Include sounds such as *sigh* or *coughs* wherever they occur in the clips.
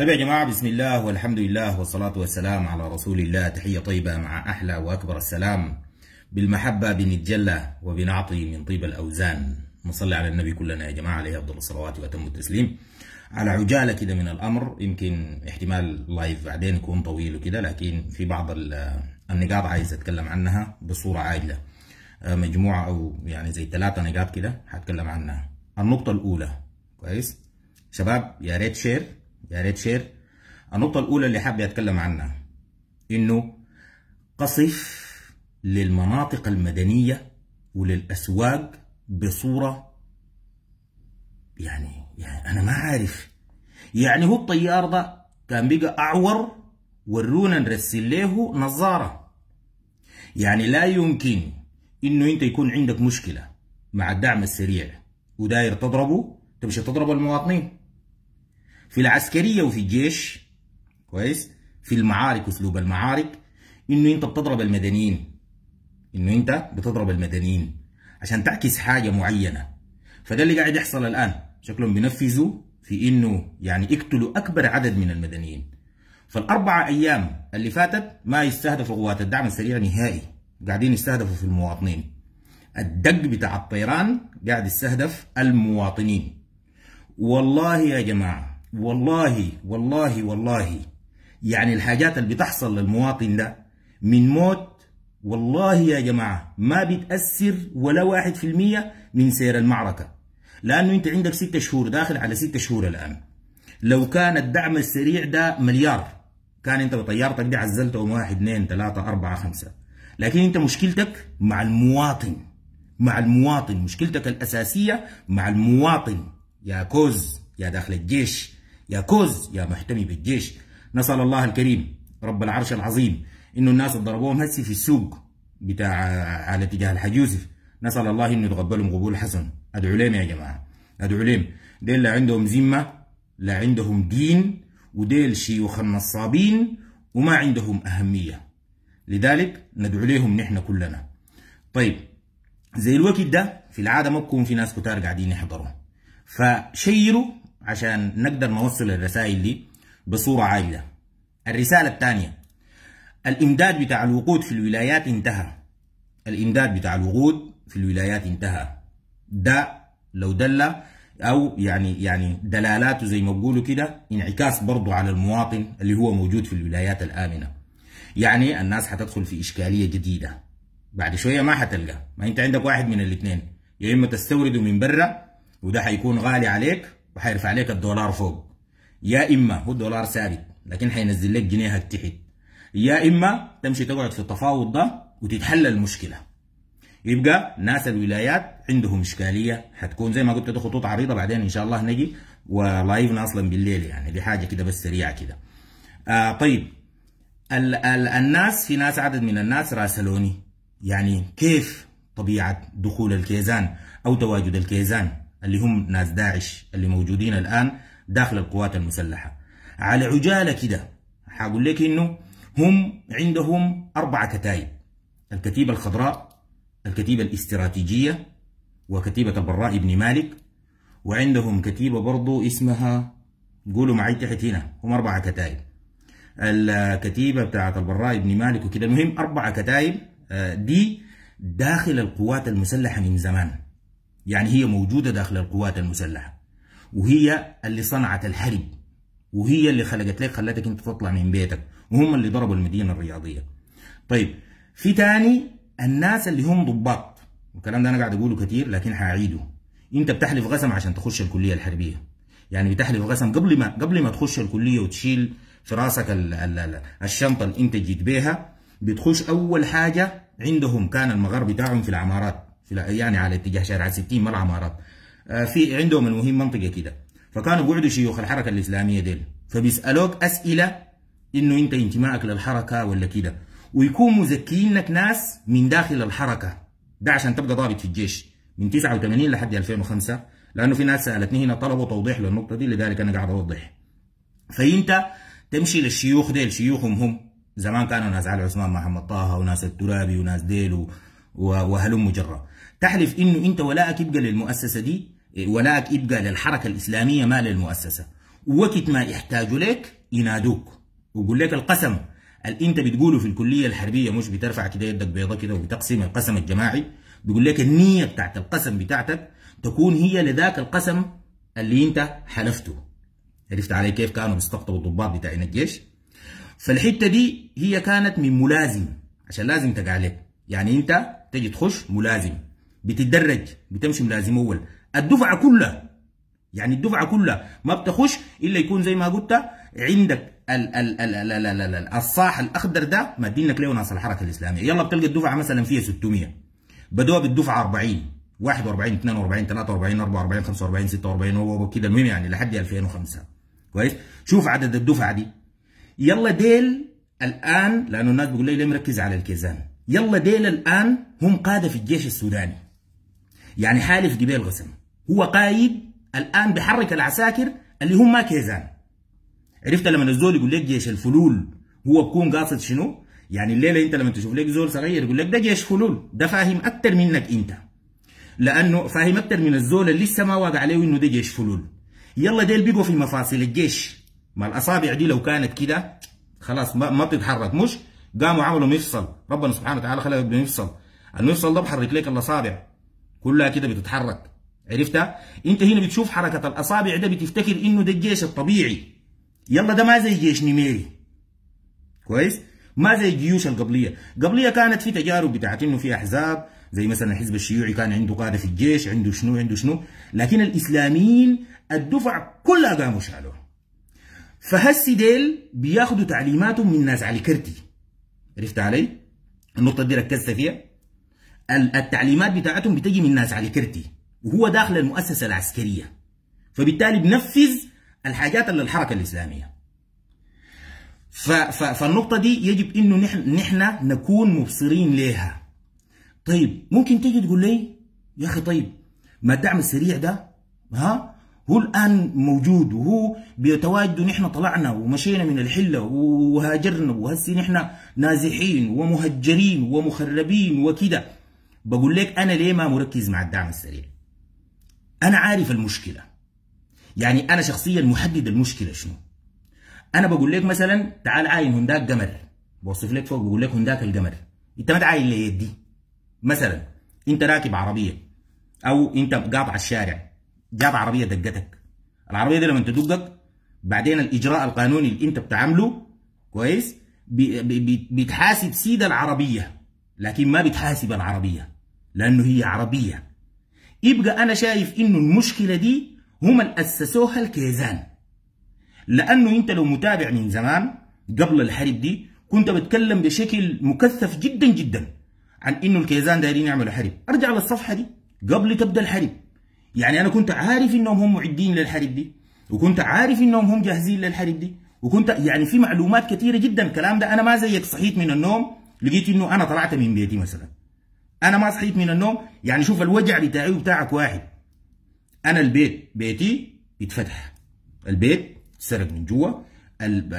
طيب يا جماعة بسم الله والحمد لله والصلاة والسلام على رسول الله تحية طيبة مع أحلى وأكبر السلام بالمحبة بنتجلى وبنعطي من طيب الأوزان نصلي على النبي كلنا يا جماعة عليه أفضل الصلوات وأتم التسليم على عجالة كده من الأمر يمكن احتمال لايف بعدين يكون طويل وكده لكن في بعض النقاط عايز أتكلم عنها بصورة عاجلة آه، مجموعة أو يعني زي ثلاثة نقاط كده هتكلم عنها النقطة الأولى كويس شباب يا ريت شير يا ريت شير النقطة الأولى اللي حابب أتكلم عنها إنه قصف للمناطق المدنية وللأسواق بصورة يعني, يعني أنا ما عارف يعني هو الطيار ده كان بقى أعور ورونا نرسل له نظارة يعني لا يمكن إنه أنت يكون عندك مشكلة مع الدعم السريع وداير تضربه تمشي تضرب المواطنين في العسكريه وفي الجيش كويس في المعارك اسلوب المعارك انه انت بتضرب المدنيين انه انت بتضرب المدنيين عشان تعكس حاجه معينه فده اللي قاعد يحصل الان شكلهم بينفذوا في انه يعني يقتلوا اكبر عدد من المدنيين فالاربع ايام اللي فاتت ما يستهدفوا قوات الدعم السريع نهائي قاعدين يستهدفوا في المواطنين الدق بتاع الطيران قاعد يستهدف المواطنين والله يا جماعه والله والله والله يعني الحاجات اللي بتحصل للمواطن ده من موت والله يا جماعة ما بتأثر ولا واحد في المية من سير المعركة لأنه أنت عندك ستة شهور داخل على ستة شهور الآن لو كان الدعم السريع ده مليار كان أنت بطيارتك دي عزلتهم واحد اثنين ثلاثة أربعة خمسة لكن أنت مشكلتك مع المواطن مع المواطن مشكلتك الأساسية مع المواطن يا كوز يا داخل الجيش يا كوز يا محتمي بالجيش نسأل الله الكريم رب العرش العظيم انه الناس اللي ضربوهم هسي في السوق بتاع على اتجاه الحاج يوسف نسأل الله انه يتقبلهم قبول حسن ادعوا لهم يا جماعة ادعوا لهم ديل لا عندهم ذمة لا عندهم دين وديل شيوخ النصابين وما عندهم أهمية لذلك ندعو لهم نحن كلنا طيب زي الوقت ده في العادة ما بكون في ناس كتار قاعدين يحضروا فشيروا عشان نقدر نوصل الرسائل دي بصورة عاجلة الرسالة الثانية الإمداد بتاع الوقود في الولايات انتهى الإمداد بتاع الوقود في الولايات انتهى ده لو دل أو يعني يعني دلالاته زي ما بقولوا كده انعكاس برضه على المواطن اللي هو موجود في الولايات الآمنة يعني الناس حتدخل في إشكالية جديدة بعد شوية ما حتلقى ما أنت عندك واحد من الاثنين يا إما تستورده من برا وده حيكون غالي عليك وحيرفع عليك الدولار فوق يا اما هو الدولار ثابت لكن حينزل لك جنيهك تحت يا اما تمشي تقعد في التفاوض ده وتتحل المشكله يبقى ناس الولايات عندهم اشكاليه حتكون زي ما قلت ده خطوط عريضه بعدين ان شاء الله نجي ولايفنا اصلا بالليل يعني دي حاجه كده بس سريعه كده آه طيب ال ال الناس في ناس عدد من الناس راسلوني يعني كيف طبيعه دخول الكيزان او تواجد الكيزان اللي هم ناس داعش اللي موجودين الآن داخل القوات المسلحة على عجالة كده هقول لك إنه هم عندهم أربع كتائب الكتيبة الخضراء الكتيبة الاستراتيجية وكتيبة البراء بن مالك وعندهم كتيبة برضو اسمها قولوا معي تحت هنا هم أربع كتائب الكتيبة بتاعت البراء بن مالك وكده المهم أربع كتائب آه، دي داخل القوات المسلحة من زمان يعني هي موجودة داخل القوات المسلحة وهي اللي صنعت الحرب وهي اللي خلقت لك خلتك انت تطلع من بيتك وهم اللي ضربوا المدينة الرياضية طيب في تاني الناس اللي هم ضباط والكلام ده انا قاعد اقوله كتير لكن هعيده انت بتحلف غسم عشان تخش الكلية الحربية يعني بتحلف غسم قبل ما قبل ما تخش الكلية وتشيل في راسك الشنطة اللي انت جيت بيها بتخش اول حاجة عندهم كان المغار بتاعهم في العمارات يعني على اتجاه شارع 60 مال عمارات آه، في عندهم المهم منطقه كده فكانوا بيقعدوا شيوخ الحركه الاسلاميه ديل فبيسالوك اسئله انه انت انتمائك للحركه ولا كده ويكون مزكينك ناس من داخل الحركه ده عشان تبقى ضابط في الجيش من 89 لحد 2005 لانه في ناس سالتني هنا طلبوا توضيح للنقطه دي لذلك انا قاعد اوضح فانت تمشي للشيوخ ديل شيوخهم هم زمان كانوا ناس علي عثمان محمد طه وناس الترابي وناس ديل وهلم جرة تحلف انه انت ولاءك يبقى للمؤسسه دي إيه، ولاءك يبقى للحركه الاسلاميه ما للمؤسسه وقت ما يحتاجوا لك ينادوك ويقول لك القسم اللي انت بتقوله في الكليه الحربيه مش بترفع كده يدك بيضه كده وبتقسم القسم الجماعي بيقول لك النيه بتاعت القسم بتاعتك تكون هي لذاك القسم اللي انت حلفته عرفت علي كيف كانوا بيستقطبوا الضباط بتاعين الجيش فالحته دي هي كانت من ملازم عشان لازم تقع عليك يعني انت تجي تخش ملازم بتتدرج بتمشي ملازم اول الدفعه كلها يعني الدفعه كلها ما بتخش الا يكون زي ما قلت عندك ال ال ال ال ال ال ال الصاح الاخضر ده مادين لك ليه ناس الحركه الاسلاميه يلا بتلقى الدفعه مثلا فيها 600 بدوها بالدفعه 40 41 42 43 44 45 46 هو كده المهم يعني لحد 2005 كويس شوف عدد الدفعه دي يلا ديل الان لانه الناس بيقول لي ليه مركز على الكيزان يلا ديل الان هم قاده في الجيش السوداني يعني حالف جبال الغسن هو قايد الان بحرك العساكر اللي هم ما كيزان عرفت لما الزول يقول لك جيش الفلول هو بكون قاصد شنو؟ يعني الليله انت لما تشوف لك زول صغير يقول لك ده جيش فلول ده فاهم اكثر منك انت لانه فاهم اكثر من الزول اللي لسه ما واقع عليه انه ده جيش فلول يلا ديل بيقوا في مفاصل الجيش ما الاصابع دي لو كانت كده خلاص ما, ما بتتحرك مش قاموا عملوا مفصل ربنا سبحانه وتعالى خلق بمفصل المفصل ده بحرك لك الاصابع كلها كده بتتحرك عرفتها انت هنا بتشوف حركه الاصابع ده بتفتكر انه ده الجيش الطبيعي يلا ده ما زي جيش نميري كويس ما زي الجيوش القبليه قبليه كانت في تجارب بتاعت انه في احزاب زي مثلا الحزب الشيوعي كان عنده قاده في الجيش عنده شنو عنده شنو لكن الاسلاميين الدفع كلها قاموا شالوها فهسي ديل بياخذوا تعليماتهم من ناس علي كرتي عرفت علي النقطه دي ركزت فيها التعليمات بتاعتهم بتجي من ناس علي كرتي وهو داخل المؤسسه العسكريه فبالتالي بنفذ الحاجات اللي الحركه الاسلاميه فالنقطه دي يجب انه نحن نحن نكون مبصرين لها طيب ممكن تيجي تقول لي يا اخي طيب ما الدعم السريع ده ها هو الان موجود وهو بيتواجد نحن طلعنا ومشينا من الحله وهاجرنا وهسي نحن نازحين ومهجرين ومخربين وكده بقول لك انا ليه ما مركز مع الدعم السريع انا عارف المشكله يعني انا شخصيا محدد المشكله شنو انا بقول لك مثلا تعال عاين هنداك قمر بوصف لك فوق بقول لك هنداك القمر انت ما تعاين دي مثلا انت راكب عربيه او انت قاطع الشارع جاب عربيه دقتك العربيه دي لما تدقك بعدين الاجراء القانوني اللي انت بتعمله كويس بتحاسب سيد العربيه لكن ما بتحاسب العربيه لانه هي عربيه يبقى انا شايف انه المشكله دي هم اللي اسسوها الكيزان لانه انت لو متابع من زمان قبل الحرب دي كنت بتكلم بشكل مكثف جدا جدا عن انه الكيزان دايرين يعملوا حرب ارجع للصفحه دي قبل تبدا الحرب يعني انا كنت عارف انهم هم معدين للحرب دي وكنت عارف انهم هم جاهزين للحرب دي وكنت يعني في معلومات كثيره جدا الكلام ده انا ما زيك صحيت من النوم لقيت انه انا طلعت من بيتي مثلا انا ما صحيت من النوم يعني شوف الوجع بتاعي وبتاعك واحد انا البيت بيتي يتفتح البيت سرق من جوا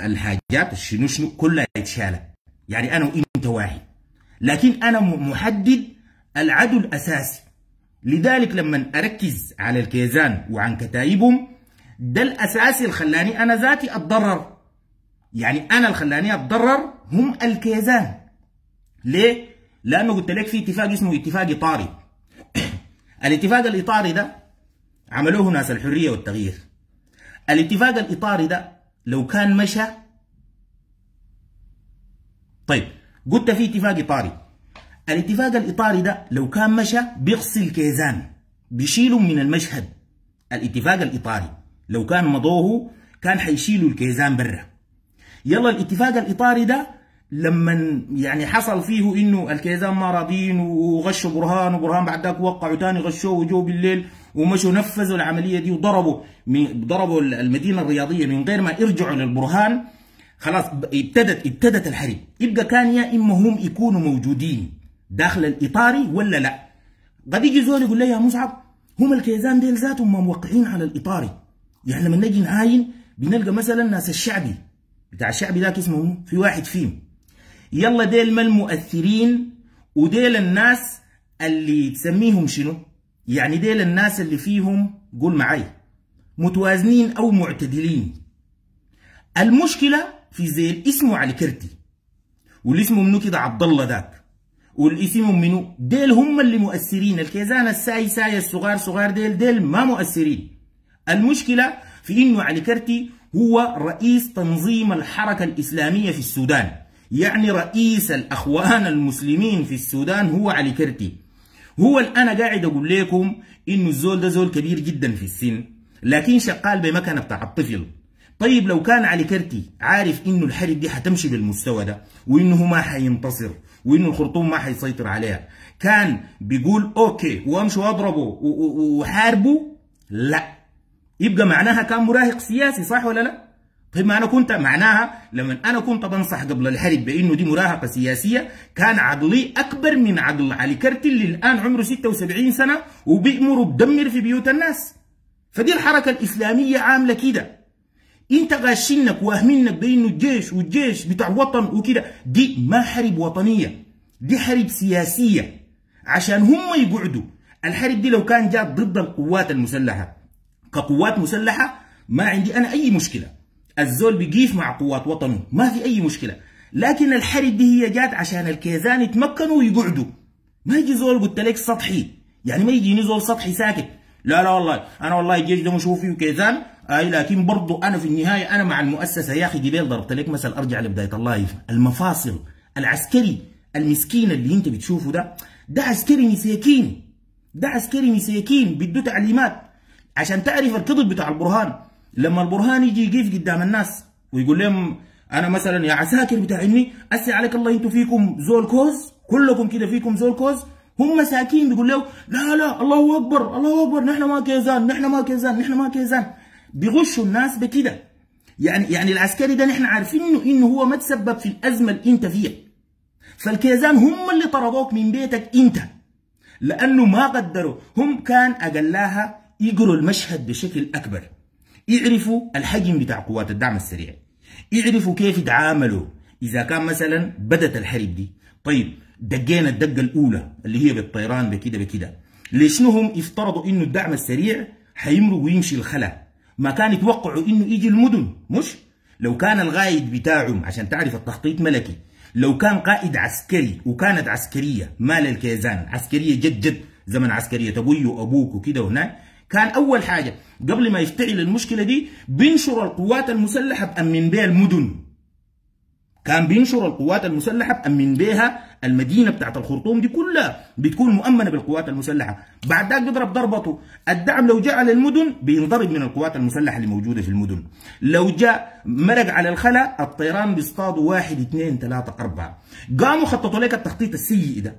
الحاجات شنو شنو كلها اتشالت يعني انا وانت واحد لكن انا محدد العدو الاساسي لذلك لما اركز على الكيزان وعن كتايبهم ده الاساسي اللي خلاني انا ذاتي اتضرر يعني انا اللي خلاني اتضرر هم الكيزان ليه لانه قلت لك في اتفاق اسمه اتفاق اطاري *coughs* الاتفاق الاطاري ده عملوه ناس الحريه والتغيير الاتفاق الاطاري ده لو كان مشى طيب قلت في اتفاق اطاري الاتفاق الاطاري ده لو كان مشى بيقصي الكيزان بيشيله من المشهد الاتفاق الاطاري لو كان مضوه كان حيشيلوا الكيزان برا يلا الاتفاق الاطاري ده لما يعني حصل فيه انه الكيزان ما راضين وغشوا برهان وبرهان بعد ذاك وقعوا ثاني غشوه وجو بالليل ومشوا نفذوا العمليه دي وضربوا ضربوا المدينه الرياضيه من غير ما يرجعوا للبرهان خلاص ابتدت ابتدت الحرب يبقى كان يا اما هم يكونوا موجودين داخل الاطاري ولا لا قد يجي زول يقول لي يا مصعب هم الكيزان ديل ذاتهم ما موقعين على الاطاري يعني لما نجي نعاين بنلقى مثلا ناس الشعبي بتاع الشعبي ذاك اسمه في واحد فيهم يلا ديل ما المؤثرين وديل الناس اللي تسميهم شنو يعني ديل الناس اللي فيهم قول معي متوازنين او معتدلين المشكله في زي الاسم على كرتي والاسم منو كده عبد الله ذاك والاسم منو ديل هم اللي مؤثرين الكيزان الساي ساي الصغار صغار ديل ديل ما مؤثرين المشكله في انه علي كرتي هو رئيس تنظيم الحركه الاسلاميه في السودان يعني رئيس الأخوان المسلمين في السودان هو علي كرتي هو أنا قاعد أقول لكم إنه الزول ده زول كبير جدا في السن لكن شغال بمكان بتاع الطفل طيب لو كان علي كرتي عارف إنه الحرب دي حتمشي بالمستوى ده وإنه ما حينتصر وإنه الخرطوم ما حيسيطر عليها كان بيقول أوكي وأمشي وأضربه وحاربه لا يبقى معناها كان مراهق سياسي صح ولا لا؟ طيب ما انا كنت معناها لما انا كنت بنصح قبل الحرب بانه دي مراهقه سياسيه كان عضلي اكبر من عضل علي كرتي اللي الان عمره 76 سنه وبيامر بدمر في بيوت الناس فدي الحركه الاسلاميه عامله كده انت غاشنك واهمنك بانه الجيش والجيش بتاع وطن وكده دي ما حرب وطنيه دي حرب سياسيه عشان هم يقعدوا الحرب دي لو كان جات ضد القوات المسلحه كقوات مسلحه ما عندي انا اي مشكله الزول بيجيف مع قوات وطنه ما في اي مشكله لكن الحرب دي هي جات عشان الكيزان يتمكنوا ويقعدوا ما يجي زول قلت لك سطحي يعني ما يجيني زول سطحي ساكت لا لا والله انا والله الجيش ده مشوف فيه كيزان اي لكن برضه انا في النهايه انا مع المؤسسه يا اخي جبال ضربت لك مثل ارجع لبدايه الله المفاصل العسكري المسكين اللي انت بتشوفه ده ده عسكري مساكين ده عسكري مساكين بده تعليمات عشان تعرف الكذب بتاع البرهان لما البرهان يجي يقف قدام الناس ويقول لهم انا مثلا يا عساكر بتاع علمي اسي عليك الله انتم فيكم زول كوز كلكم كده فيكم زول كوز هم ساكين بيقول له لا لا الله اكبر الله اكبر نحن ما كيزان نحن ما كيزان نحن ما كيزان بيغشوا الناس بكده يعني يعني العسكري ده نحن عارفينه انه هو ما تسبب في الازمه اللي انت فيها فالكيزان هم اللي طردوك من بيتك انت لانه ما قدروا هم كان اقلاها يقروا المشهد بشكل اكبر يعرفوا الحجم بتاع قوات الدعم السريع يعرفوا كيف يتعاملوا اذا كان مثلا بدت الحرب دي طيب دقينا الدقه الاولى اللي هي بالطيران بكده بكده ليش هم افترضوا انه الدعم السريع حيمر ويمشي الخلا ما كان يتوقعوا انه يجي المدن مش لو كان الغايد بتاعهم عشان تعرف التخطيط ملكي لو كان قائد عسكري وكانت عسكريه مال الكيزان عسكريه جد جد زمن عسكريه ابوي وابوك وكده هناك كان اول حاجه قبل ما يفتعل المشكله دي بينشر القوات المسلحه بامن بها المدن كان بينشر القوات المسلحه بامن بها المدينه بتاعت الخرطوم دي كلها بتكون مؤمنه بالقوات المسلحه بعد ذاك بيضرب ضربته الدعم لو جاء على المدن بينضرب من القوات المسلحه اللي موجوده في المدن لو جاء مرق على الخلا الطيران بيصطادوا واحد اثنين ثلاثه اربعه قاموا خططوا لك التخطيط السيء ده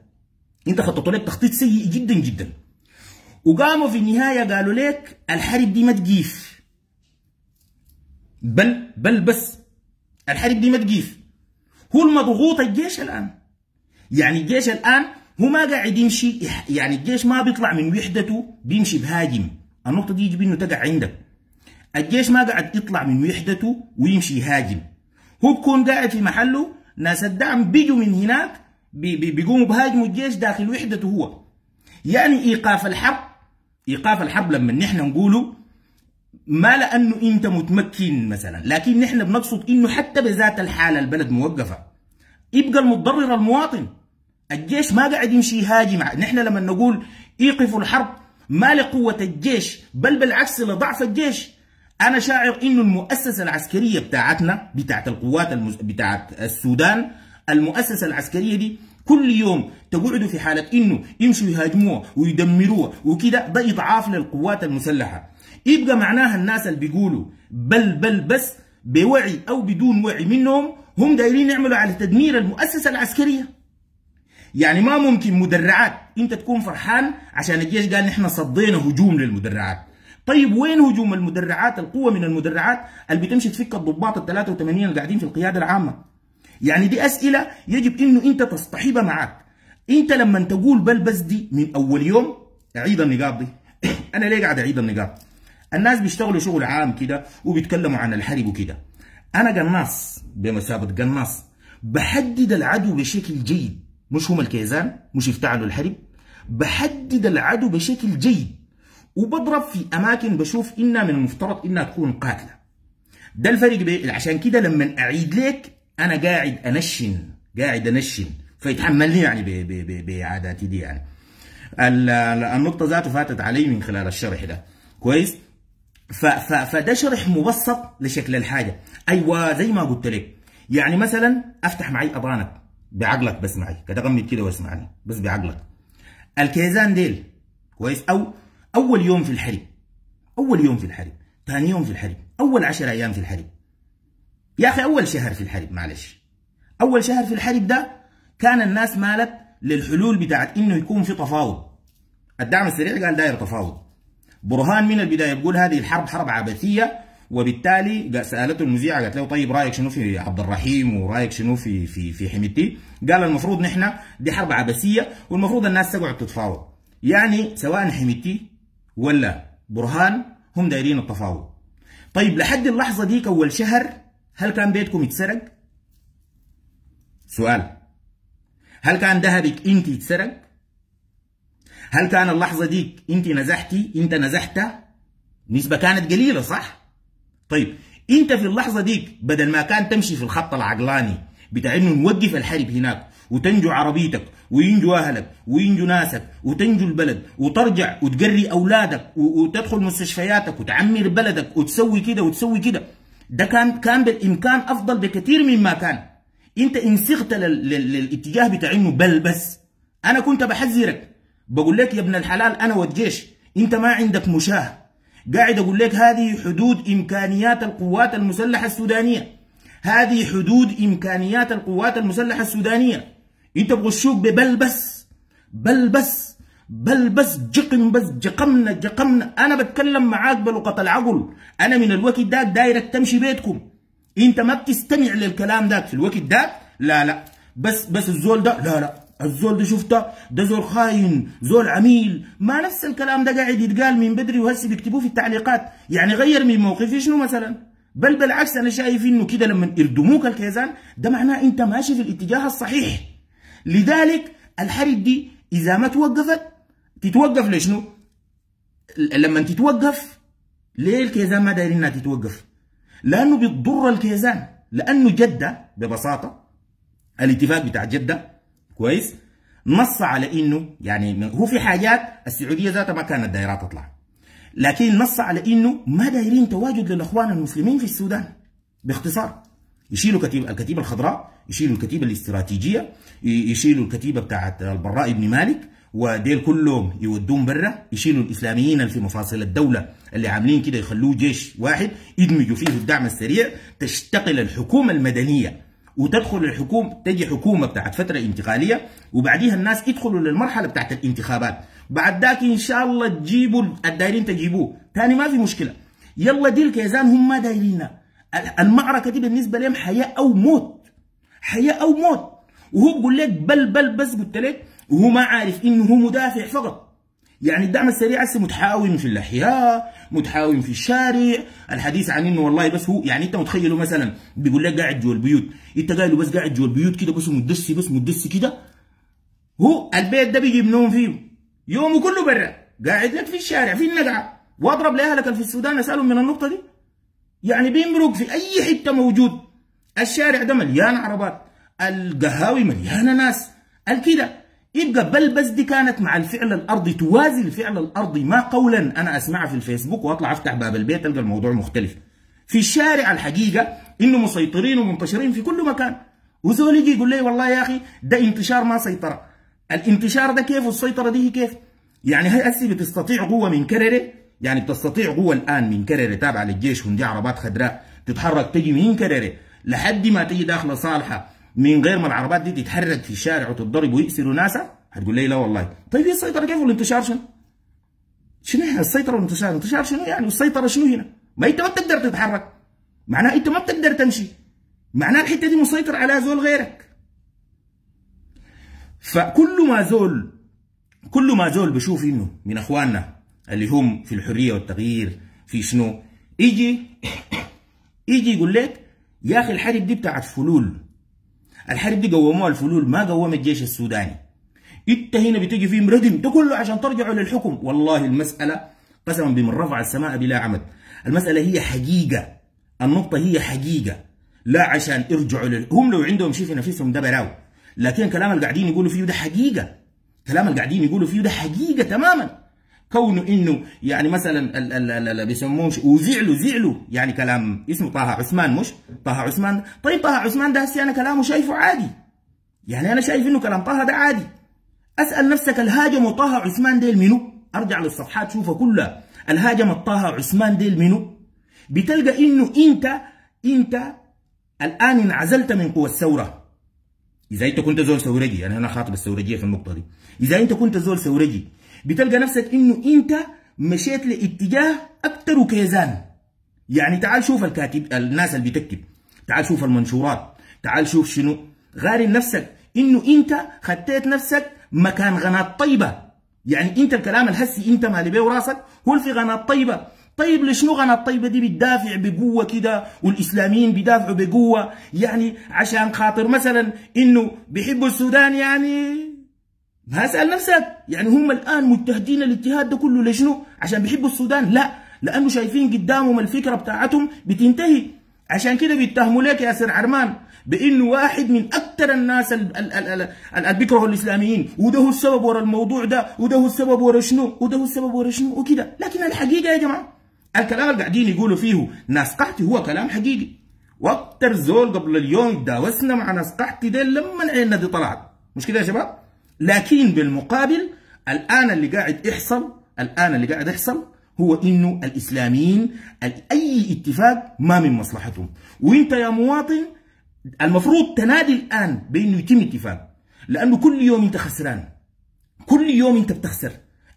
انت خططوا لك تخطيط سيء جدا جدا وقاموا في النهاية قالوا لك الحرب دي ما تجيف بل بل بس الحرب دي ما تجيف هو المضغوط الجيش الآن يعني الجيش الآن هو ما قاعد يمشي يعني الجيش ما بيطلع من وحدته بيمشي بهاجم النقطة دي يجب انه تقع عندك الجيش ما قاعد يطلع من وحدته ويمشي يهاجم هو بكون قاعد في محله ناس الدعم بيجوا من هناك بيقوموا بهاجموا الجيش داخل وحدته هو يعني ايقاف الحرب ايقاف الحرب لما نحن نقوله ما لانه انت متمكن مثلا لكن نحن بنقصد انه حتى بذات الحاله البلد موقفه يبقى المتضرر المواطن الجيش ما قاعد يمشي يهاجم نحن لما نقول ايقفوا الحرب ما لقوه الجيش بل بالعكس لضعف الجيش انا شاعر انه المؤسسه العسكريه بتاعتنا بتاعت القوات المز... بتاعت السودان المؤسسه العسكريه دي كل يوم تقعدوا في حالة انه يمشوا يهاجموها ويدمروها وكده ده اضعاف للقوات المسلحة يبقى معناها الناس اللي بيقولوا بل بل بس بوعي او بدون وعي منهم هم دايرين يعملوا على تدمير المؤسسة العسكرية يعني ما ممكن مدرعات انت تكون فرحان عشان الجيش قال نحن صدينا هجوم للمدرعات طيب وين هجوم المدرعات القوة من المدرعات اللي بتمشي تفك الضباط ال 83 اللي قاعدين في القيادة العامة يعني دي اسئله يجب انه انت تصطحبها معاك انت لما تقول بلبس دي من اول يوم اعيد النقاط دي *coughs* انا ليه قاعد اعيد النقاط الناس بيشتغلوا شغل عام كده وبيتكلموا عن الحرب وكده انا قناص بمثابه قناص بحدد العدو بشكل جيد مش هم الكيزان مش افتعلوا الحرب بحدد العدو بشكل جيد وبضرب في اماكن بشوف انها من المفترض انها تكون قاتله ده الفرق بين عشان كده لما اعيد لك انا قاعد انشن قاعد انشن فيتحملني يعني بعاداتي دي يعني النقطه ذاته فاتت علي من خلال الشرح ده كويس فده شرح مبسط لشكل الحاجه ايوه زي ما قلت لك يعني مثلا افتح معي اضانك بعقلك بس معي كتغمد كده واسمعني بس بعقلك الكيزان ديل كويس او اول يوم في الحرب اول يوم في الحرب ثاني يوم في الحرب اول عشر ايام في الحرب يا اخي اول شهر في الحرب معلش اول شهر في الحرب ده كان الناس مالت للحلول بتاعت انه يكون في تفاوض الدعم السريع قال داير تفاوض برهان من البدايه بيقول هذه الحرب حرب عبثيه وبالتالي سالته المذيعه قالت له طيب رايك شنو في عبد الرحيم ورايك شنو في في في حميدتي؟ قال المفروض نحن دي حرب عبثيه والمفروض الناس تقعد تتفاوض. يعني سواء حميدتي ولا برهان هم دايرين التفاوض. طيب لحد اللحظه ديك اول شهر هل كان بيتكم اتسرق؟ سؤال هل كان ذهبك انت اتسرق؟ هل كان اللحظة ديك انت نزحتي انت نزحت؟ نسبة كانت قليلة صح؟ طيب انت في اللحظة ديك بدل ما كان تمشي في الخط العقلاني بتاع انه نوقف الحرب هناك وتنجو عربيتك وينجو اهلك وينجو ناسك وتنجو البلد وترجع وتقري اولادك وتدخل مستشفياتك وتعمر بلدك وتسوي كده وتسوي كده ده كان كان بالامكان افضل بكثير مما كان انت انسخت للاتجاه بتاع انه بل بس انا كنت بحذرك بقول لك يا ابن الحلال انا والجيش انت ما عندك مشاه قاعد اقول لك هذه حدود امكانيات القوات المسلحه السودانيه هذه حدود امكانيات القوات المسلحه السودانيه انت بغشوك ببل بس بل بس بل بس جقم بس جقمنا جقمنا انا بتكلم معاك بلغه العقل انا من الوقت ده دايرك تمشي بيتكم انت ما بتستمع للكلام ده في الوقت ده لا لا بس بس الزول ده لا لا الزول ده شفته ده زول خاين زول عميل ما نفس الكلام ده قاعد يتقال من بدري وهسه بيكتبوه في التعليقات يعني غير من موقفي شنو مثلا بل بالعكس انا شايف انه كده لما يردموك الكيزان ده معناه انت ماشي في الاتجاه الصحيح لذلك الحرب دي اذا ما توقفت تتوقف لشنو لما تتوقف ليه الكيزان ما دايرين انها تتوقف لانه بتضر الكيزان لانه جده ببساطه الاتفاق بتاع جده كويس نص على انه يعني هو في حاجات السعوديه ذاتها ما كانت دايره تطلع لكن نص على انه ما دايرين تواجد للاخوان المسلمين في السودان باختصار يشيلوا كتيب الكتيبه الخضراء يشيلوا الكتيبه الاستراتيجيه يشيلوا الكتيبه بتاعت البراء بن مالك وديل كلهم يودوهم برا يشيلوا الاسلاميين اللي في مفاصل الدوله اللي عاملين كده يخلوه جيش واحد يدمجوا فيه الدعم السريع تشتغل الحكومه المدنيه وتدخل الحكومه تجي حكومه بتاعت فتره انتقاليه وبعديها الناس يدخلوا للمرحله بتاعت الانتخابات بعد ذاك ان شاء الله تجيبوا الدايرين تجيبوه ثاني ما في مشكله يلا دي الكيزان هم ما دايرينها المعركه دي بالنسبه لهم حياه او موت حياه او موت وهو بيقول لك بل بل بس قلت لك وهو ما عارف انه هو مدافع فقط يعني الدعم السريع هسه متحاوم في الاحياء متحاوم في الشارع الحديث عن انه والله بس هو يعني انت متخيله مثلا بيقول لك قاعد جوا البيوت انت قايله بس قاعد جوا البيوت كده بس مدسي بس مدسي كده هو البيت ده بيجيب نوم فيه يومه كله برا قاعد لك في الشارع في النقعه واضرب لاهلك في السودان اسالهم من النقطه دي يعني بيمرق في اي حته موجود الشارع ده مليان عربات القهاوي مليانه ناس الكده يبقى بلبس دي كانت مع الفعل الارضي توازي الفعل الارضي ما قولا انا اسمعها في الفيسبوك واطلع افتح باب البيت القى الموضوع مختلف في الشارع الحقيقه انه مسيطرين ومنتشرين في كل مكان وزول يجي يقول لي والله يا اخي ده انتشار ما سيطره الانتشار ده كيف والسيطره دي هي كيف يعني هسه بتستطيع قوه من كرره يعني بتستطيع قوه الان من كرره تابعه للجيش هندي عربات خضراء تتحرك تجي من كرره لحد ما تجي داخله صالحه من غير ما العربات دي تتحرك في الشارع وتتضرب ويأسروا ناسا هتقول لي لا والله طيب هي السيطره كيف والانتشار شنو؟ شنو هي السيطره والانتشار؟ الانتشار شنو يعني والسيطره شنو هنا؟ ما انت ما بتقدر تتحرك معناها انت ما بتقدر تمشي معناها الحته دي مسيطر على زول غيرك فكل ما زول كل ما زول بشوف انه من اخواننا اللي هم في الحريه والتغيير في شنو يجي يجي يقول لك يا اخي الحاجه دي بتاعت فلول الحرب دي قوموها الفلول ما قومت الجيش السوداني انت هنا بتجي في مردم ده كله عشان ترجعوا للحكم والله المساله قسما بمن رفع السماء بلا عمد المساله هي حقيقه النقطه هي حقيقه لا عشان ارجعوا لل... هم لو عندهم شيء في نفسهم ده براو لكن كلام اللي قاعدين يقولوا فيه ده حقيقه كلام اللي قاعدين يقولوا فيه ده حقيقه تماما كونه انه يعني مثلا بيسموه وزعلوا زعلوا يعني كلام اسمه طه عثمان مش طه عثمان طيب طه عثمان ده هسه انا كلامه شايفه عادي يعني انا شايف انه كلام طه ده عادي اسال نفسك الهاجم طه عثمان ديل منو ارجع للصفحات شوفها كلها الهاجم طه عثمان ديل منو بتلقى انه انت انت الان انعزلت من قوى الثوره اذا انت كنت زول ثورجي يعني انا خاطب الثورجيه في النقطه دي اذا انت كنت زول ثورجي بتلقى نفسك انه انت مشيت لاتجاه اكثر وكيزان يعني تعال شوف الكاتب الناس اللي بتكتب تعال شوف المنشورات تعال شوف شنو غارن نفسك انه انت خطيت نفسك مكان قناه طيبه يعني انت الكلام الحسي انت مالي بيه وراسك هو في قناه طيبه طيب لشنو قناه طيبه دي بتدافع بقوه كده والاسلاميين بيدافعوا بقوه يعني عشان خاطر مثلا انه بيحبوا السودان يعني ما اسال نفسك يعني هم الان مجتهدين الاجتهاد ده كله لشنو عشان بيحبوا السودان لا لانه شايفين قدامهم الفكره بتاعتهم بتنتهي عشان كده بيتهموا لك يا سير عرمان بانه واحد من اكثر الناس اللي بيكرهوا الاسلاميين وده هو السبب ورا الموضوع ده وده هو السبب ورا شنو وده هو السبب ورا شنو وكده لكن الحقيقه يا جماعه الكلام اللي قاعدين يقولوا فيه ناس قحتي هو كلام حقيقي واكثر زول قبل اليوم داوسنا مع ناس قحتي ده لما عيننا دي طلعت مش كده يا شباب لكن بالمقابل الآن اللي قاعد يحصل الآن اللي قاعد يحصل هو إنه الإسلاميين أي اتفاق ما من مصلحتهم وإنت يا مواطن المفروض تنادي الآن بإنه يتم اتفاق لأنه كل يوم أنت خسران كل يوم أنت بتخسر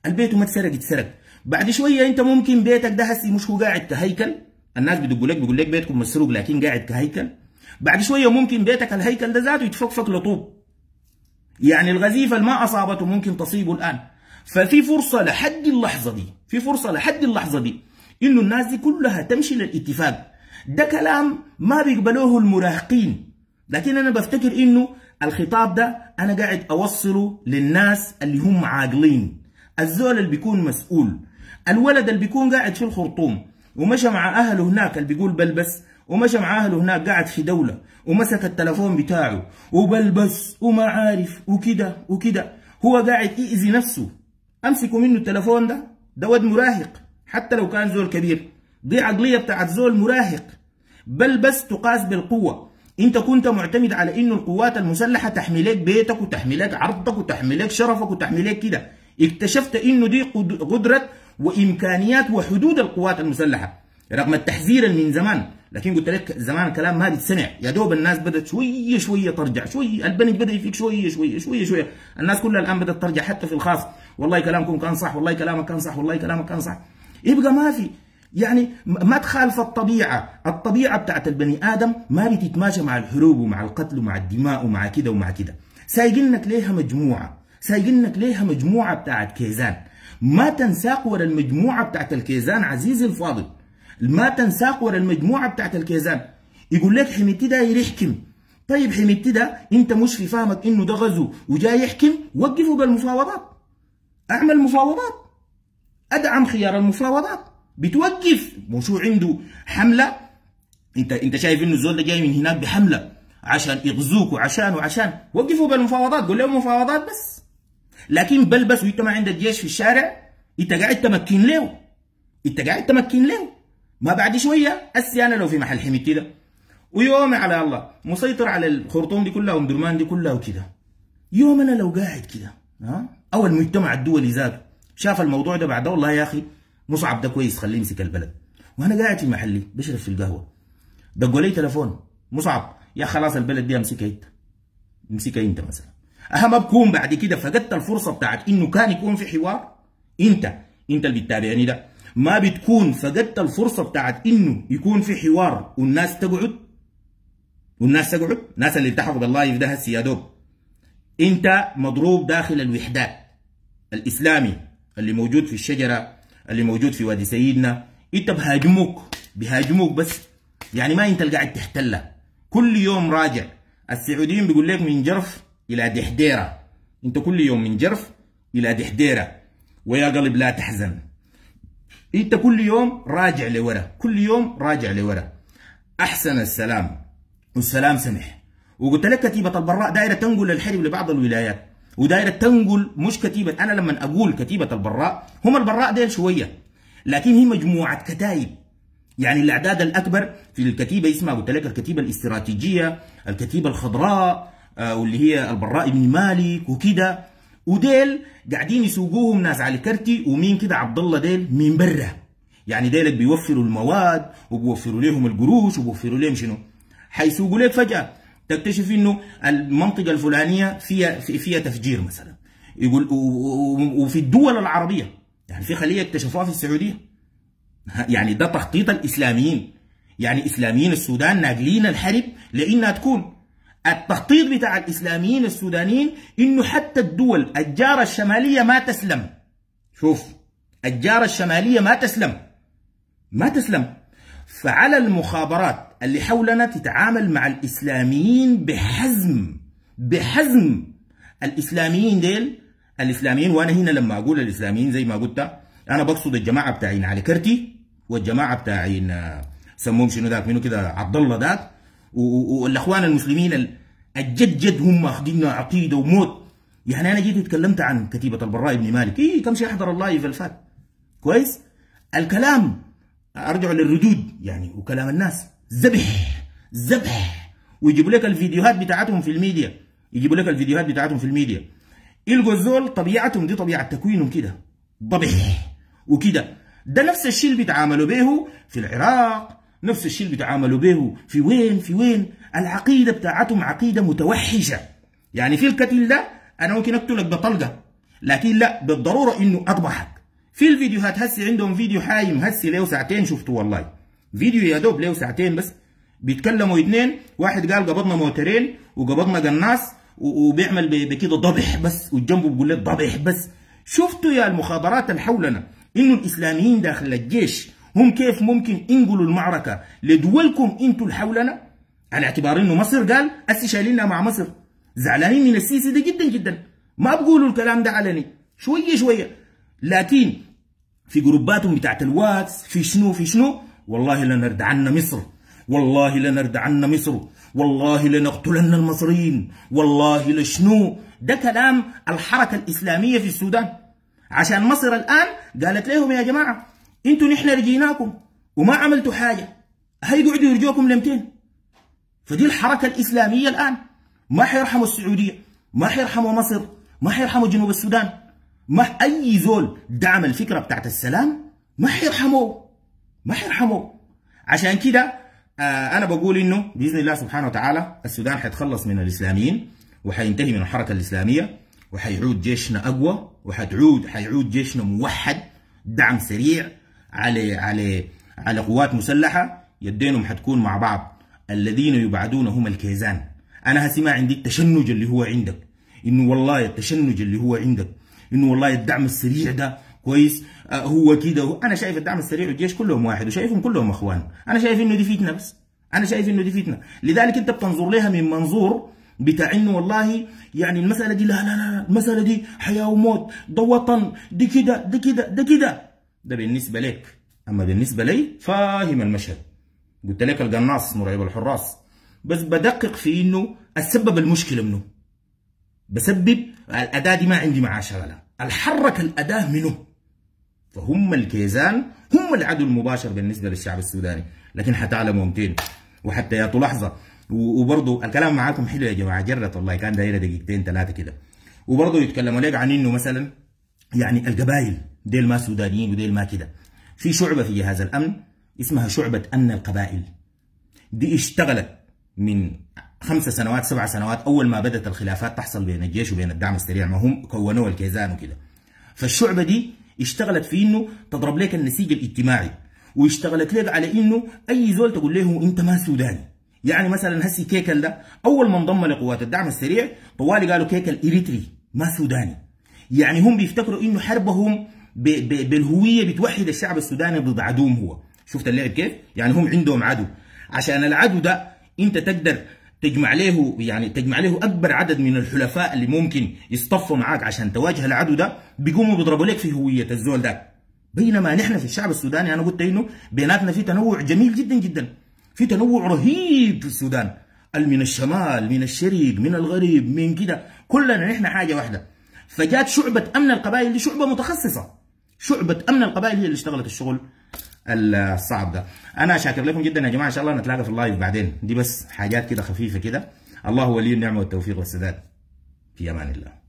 البيت ما اتسرق اتسرق بعد شوية أنت ممكن بيتك ده هسي مش هو قاعد كهيكل الناس بتقول لك بيقول لك بيتكم مسروق لكن قاعد كهيكل بعد شوية ممكن بيتك الهيكل ده ذاته يتفكفك لطوب يعني الغزيفة ما أصابته ممكن تصيبه الآن ففي فرصة لحد اللحظة دي في فرصة لحد اللحظة دي إنه الناس دي كلها تمشي للاتفاق ده كلام ما بيقبلوه المراهقين لكن أنا بفتكر إنه الخطاب ده أنا قاعد أوصله للناس اللي هم عاقلين الزول اللي بيكون مسؤول الولد اللي بيكون قاعد في الخرطوم ومشى مع أهله هناك اللي بيقول بلبس ومشى مع اهله هناك قاعد في دوله ومسك التلفون بتاعه وبلبس وما عارف وكده وكده هو قاعد يأذي نفسه امسكوا منه التلفون ده ده ود مراهق حتى لو كان زول كبير دي عقليه بتاعت زول مراهق بلبس تقاس بالقوه انت كنت معتمد على انه القوات المسلحه تحملك بيتك وتحملك عرضك وتحملك شرفك وتحملك كده اكتشفت انه دي قدره وامكانيات وحدود القوات المسلحه رغم التحذير من زمان لكن قلت لك زمان الكلام ما بيتسمع يا دوب الناس بدات شويه شويه ترجع شويه البنج بدا يفيق شويه شويه شويه شويه الناس كلها الان بدات ترجع حتى في الخاص والله كلامكم كان صح والله كلامك كان صح والله كلامك كان صح يبقى ما في يعني ما تخالف الطبيعة الطبيعة بتاعت البني آدم ما بتتماشى مع الحروب ومع القتل ومع الدماء ومع كده ومع كده سايقنك ليها مجموعة سايقنك ليها مجموعة بتاعت كيزان ما تنساق ورا المجموعة بتاعت الكيزان عزيزي الفاضل ما تنساق ورا المجموعه بتاعت الكيزان يقول لك حميتي ده يحكم طيب حميتي ده انت مش في فهمك انه ده غزو وجاي يحكم وقفه بالمفاوضات اعمل مفاوضات ادعم خيار المفاوضات بتوقف مش عنده حمله انت انت شايف انه الزول ده جاي من هناك بحمله عشان يغزوك وعشان وعشان وقفوا بالمفاوضات قول لهم مفاوضات بس لكن بلبس وانت ما عندك جيش في الشارع انت قاعد تمكن له انت قاعد تمكن له ما بعد شويه هسي انا لو في محل حميد كده ويوم على الله مسيطر على الخرطوم دي كلها ومدرمان دي كلها وكده يوم انا لو قاعد كده ها او المجتمع الدولي ذاته شاف الموضوع ده بعد والله يا اخي مصعب ده كويس خليه يمسك البلد وانا قاعد في محلي بشرب في القهوه دقوا لي تليفون مصعب يا خلاص البلد دي امسكها انت امسكها انت مثلا اهم بكون بعد كده فقدت الفرصه بتاعت انه كان يكون في حوار انت انت اللي بتتابعني ده ما بتكون فقدت الفرصه بتاعت انه يكون في حوار والناس تقعد والناس تقعد الناس اللي التحقوا باللايف ده يا دوب انت مضروب داخل الوحدات الاسلامي اللي موجود في الشجره اللي موجود في وادي سيدنا انت بهاجموك بهاجموك بس يعني ما انت اللي قاعد تحتلها كل يوم راجع السعوديين بيقول لك من جرف الى دحديره انت كل يوم من جرف الى دحديره ويا قلب لا تحزن انت كل يوم راجع لورا كل يوم راجع لورا احسن السلام والسلام سمح وقلت لك كتيبه البراء دايره تنقل الحرب لبعض الولايات ودايره تنقل مش كتيبه انا لما اقول كتيبه البراء هم البراء ديل شويه لكن هي مجموعه كتايب يعني الاعداد الاكبر في الكتيبه اسمها قلت لك الكتيبه الاستراتيجيه الكتيبه الخضراء آه، واللي هي البراء بن مالك وكده وديل قاعدين يسوقوهم ناس علي كرتي ومين كده عبد الله ديل من برا يعني ديلك بيوفروا المواد وبيوفروا لهم القروش وبيوفروا لهم شنو حيسوقوا لك فجاه تكتشف انه المنطقه الفلانيه فيها فيها تفجير مثلا يقول وفي الدول العربيه يعني في خليه اكتشفوها في السعوديه يعني ده تخطيط الاسلاميين يعني اسلاميين السودان ناقلين الحرب لانها تكون التخطيط بتاع الاسلاميين السودانيين انه حتى الدول الجاره الشماليه ما تسلم شوف الجاره الشماليه ما تسلم ما تسلم فعلى المخابرات اللي حولنا تتعامل مع الاسلاميين بحزم بحزم الاسلاميين ديل الاسلاميين وانا هنا لما اقول الاسلاميين زي ما قلت انا بقصد الجماعه بتاعين علي كرتي والجماعه بتاعين آه، سموهم شنو ذاك منو كده عبد الله ذاك والاخوان المسلمين الجد جد هم اخذنا عقيده وموت يعني انا جيت وتكلمت عن كتيبه البراء بن مالك ايه كم شيء احضر الله في الفات كويس الكلام ارجع للردود يعني وكلام الناس ذبح ذبح ويجيبوا لك الفيديوهات بتاعتهم في الميديا يجيبوا لك الفيديوهات بتاعتهم في الميديا يلقوا الزول طبيعتهم دي طبيعه تكوينهم كده ضبح وكده ده نفس الشيء اللي بيتعاملوا به في العراق نفس الشيء اللي بيتعاملوا به في وين في وين العقيده بتاعتهم عقيده متوحشه يعني في القتيل ده انا ممكن اقتلك بطلقه لكن لا بالضروره انه اذبحك في الفيديوهات هسي عندهم فيديو حايم هسي له ساعتين شفته والله فيديو يا دوب له ساعتين بس بيتكلموا اثنين واحد قال قبضنا موترين وقبضنا قناص وبيعمل بكده ضبح بس وجنبه بيقول لك ضبح بس شفتوا يا المخابرات اللي حولنا انه الاسلاميين داخل الجيش هم كيف ممكن ينقلوا المعركه لدولكم انتوا اللي حولنا على اعتبار انه مصر قال هسه شايليننا مع مصر زعلانين من السيسي ده جدا جدا ما بقولوا الكلام ده علني شويه شويه لكن في جروباتهم بتاعت الواتس في شنو في شنو والله لنردعن مصر والله لنردعن مصر والله لنقتلن المصريين والله لشنو ده كلام الحركة الإسلامية في السودان عشان مصر الآن قالت لهم يا جماعة انتوا نحن رجيناكم وما عملتوا حاجه هيقعدوا يرجوكم لمتين فدي الحركه الاسلاميه الان ما حيرحموا السعوديه ما حيرحموا مصر ما حيرحموا جنوب السودان ما اي زول دعم الفكره بتاعت السلام ما حيرحموه ما حيرحموه عشان كده آه انا بقول انه باذن الله سبحانه وتعالى السودان حيتخلص من الاسلاميين وحينتهي من الحركه الاسلاميه وحيعود جيشنا اقوى وحتعود حيعود جيشنا موحد دعم سريع على على على قوات مسلحه يدينهم حتكون مع بعض الذين يبعدون هم الكيزان انا هسي ما عندي التشنج اللي هو عندك انه والله التشنج اللي هو عندك انه والله الدعم السريع ده كويس آه هو كده انا شايف الدعم السريع والجيش كلهم واحد وشايفهم كلهم اخوان انا شايف انه دي فتنه بس انا شايف انه دي فتنه لذلك انت بتنظر لها من منظور بتاع انه والله يعني المساله دي لا لا لا المساله دي حياه وموت ده وطن دي كده دي كده دي كده ده بالنسبه لك اما بالنسبه لي فاهم المشهد قلت لك القناص مرعب الحراس بس بدقق في انه السبب المشكله منه بسبب الاداه دي ما عندي معاه شغله الحرك الاداه منه فهم الكيزان هم العدو المباشر بالنسبه للشعب السوداني لكن حتعلموا امتين وحتى يا لحظه وبرضه الكلام معاكم حلو يا جماعه جرت والله كان دايره دقيقتين ثلاثه كده وبرضه يتكلموا لك عن انه مثلا يعني القبائل ديل ما سودانيين وديل ما كده في شعبة في جهاز الأمن اسمها شعبة أمن القبائل دي اشتغلت من خمسة سنوات سبع سنوات أول ما بدأت الخلافات تحصل بين الجيش وبين الدعم السريع ما هم كونوا الكيزان وكده فالشعبة دي اشتغلت في إنه تضرب لك النسيج الاجتماعي واشتغلت لك على إنه أي زول تقول له أنت ما سوداني يعني مثلا هسي كيكل ده أول ما انضم لقوات الدعم السريع طوالي قالوا كيكل إريتري ما سوداني يعني هم بيفتكروا إنه حربهم بالهويه بتوحد الشعب السوداني ضد عدوهم هو شفت اللعب كيف يعني هم عندهم عدو عشان العدو ده انت تقدر تجمع له يعني تجمع له اكبر عدد من الحلفاء اللي ممكن يصطفوا معاك عشان تواجه العدو ده بيقوموا بيضربوا لك في هويه الزول ده بينما نحن في الشعب السوداني انا قلت انه بيناتنا في تنوع جميل جدا جدا في تنوع رهيب في السودان من الشمال من الشرق من الغريب من كده كلنا نحن حاجه واحده فجات شعبه امن القبائل دي شعبه متخصصه شعبه امن القبائل هي اللي اشتغلت الشغل الصعب ده انا شاكر لكم جدا يا جماعه ان شاء الله نتلاقى في اللايف بعدين دي بس حاجات كده خفيفه كده الله ولي النعمه والتوفيق والسداد في امان الله